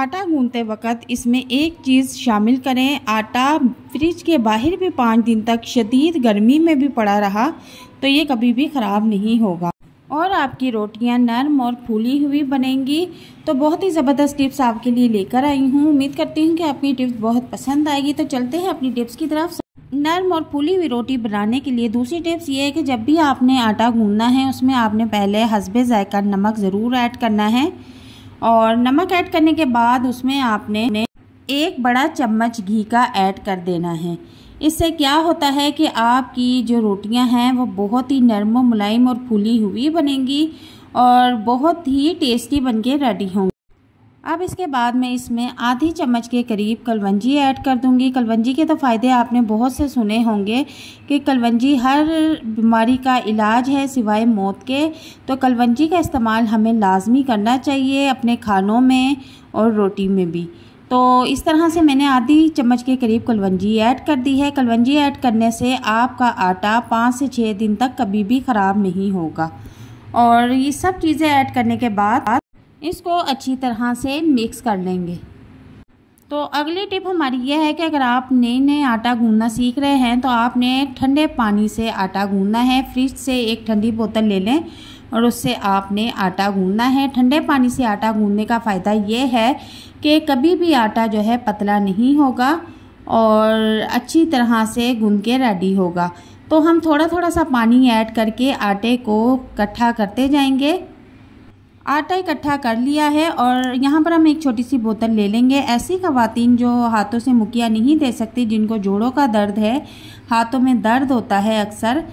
आटा गूंदते वक्त इसमें एक चीज़ शामिल करें आटा फ्रिज के बाहर भी पाँच दिन तक शदीद गर्मी में भी पड़ा रहा तो ये कभी भी ख़राब नहीं होगा और आपकी रोटियां नरम और फूली हुई बनेंगी तो बहुत ही ज़बरदस्त टिप्स आपके लिए लेकर आई हूँ उम्मीद करती हूँ कि आपकी टिप्स बहुत पसंद आएगी तो चलते हैं अपनी टिप्स की तरफ नरम और फूली हुई रोटी बनाने के लिए दूसरी टिप्स ये है कि जब भी आपने आटा गूंदना है उसमें आपने पहले हसबे जायका नमक ज़रूर ऐड करना है और नमक ऐड करने के बाद उसमें आपने एक बड़ा चम्मच घी का ऐड कर देना है इससे क्या होता है कि आपकी जो रोटियां हैं वो बहुत ही नरम मुलायम और फूली हुई बनेंगी और बहुत ही टेस्टी बनके रेडी होंगी अब इसके बाद मैं इसमें आधी चम्मच के करीब कलवंजी ऐड कर दूंगी कलवंजी के तो फ़ायदे आपने बहुत से सुने होंगे कि कलवंजी हर बीमारी का इलाज है सिवाय मौत के तो कलवंजी का इस्तेमाल हमें लाजमी करना चाहिए अपने खानों में और रोटी में भी तो इस तरह से मैंने आधी चम्मच के करीब कलवंजी ऐड कर दी है कलवंजी ऐड करने से आपका आटा पाँच से छः दिन तक कभी भी ख़राब नहीं होगा और ये सब चीज़ें ऐड करने के बाद इसको अच्छी तरह से मिक्स कर लेंगे तो अगली टिप हमारी यह है कि अगर आप नए नए आटा गूंदना सीख रहे हैं तो आपने ठंडे पानी से आटा गूंदना है फ्रिज से एक ठंडी बोतल ले लें और उससे आपने आटा गूंदना है ठंडे पानी से आटा गूंदने का फ़ायदा ये है कि कभी भी आटा जो है पतला नहीं होगा और अच्छी तरह से गूंद के रेडी होगा तो हम थोड़ा थोड़ा सा पानी ऐड करके आटे को इकट्ठा करते जाएंगे आटा इकट्ठा कर लिया है और यहाँ पर हम एक छोटी सी बोतल ले लेंगे ऐसी खातन जो हाथों से मुकिया नहीं दे सकती जिनको जोड़ों का दर्द है हाथों में दर्द होता है अक्सर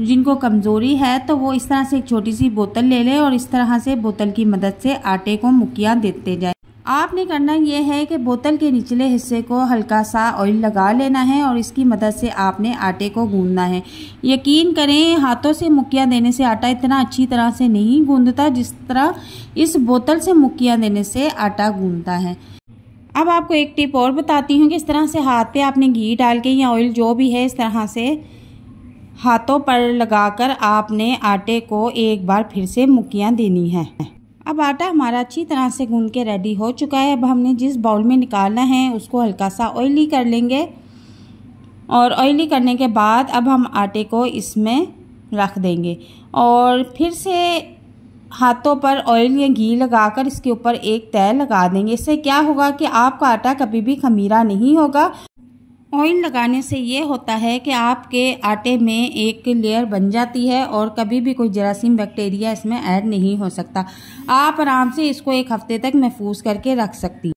जिनको कमज़ोरी है तो वो इस तरह से एक छोटी सी बोतल ले लें और इस तरह से बोतल की मदद से आटे को मुकिया देते जाए आपने करना यह है कि बोतल के निचले हिस्से को हल्का सा ऑयल लगा लेना है और इसकी मदद से आपने आटे को गूंदना है यकीन करें हाथों से मुक्कियाँ देने से आटा इतना अच्छी तरह से नहीं गूंदता जिस तरह इस बोतल से मुक्कियाँ देने से आटा गूंदता है अब आपको एक टिप और बताती हूँ कि इस तरह से हाथ पे आपने घी डाल के या ऑयल जो भी है इस तरह से हाथों पर लगाकर आपने आटे को एक बार फिर से मुक्या देनी है अब आटा हमारा अच्छी तरह से गूंद के रेडी हो चुका है अब हमने जिस बाउल में निकालना है उसको हल्का सा ऑयली कर लेंगे और ऑयली करने के बाद अब हम आटे को इसमें रख देंगे और फिर से हाथों पर ऑयल या घी लगाकर इसके ऊपर एक तय लगा देंगे इससे क्या होगा कि आपका आटा कभी भी खमीरा नहीं होगा ऑयल लगाने से ये होता है कि आपके आटे में एक लेयर बन जाती है और कभी भी कोई जरासीम बैक्टीरिया इसमें ऐड नहीं हो सकता आप आराम से इसको एक हफ़्ते तक महफूज करके रख सकती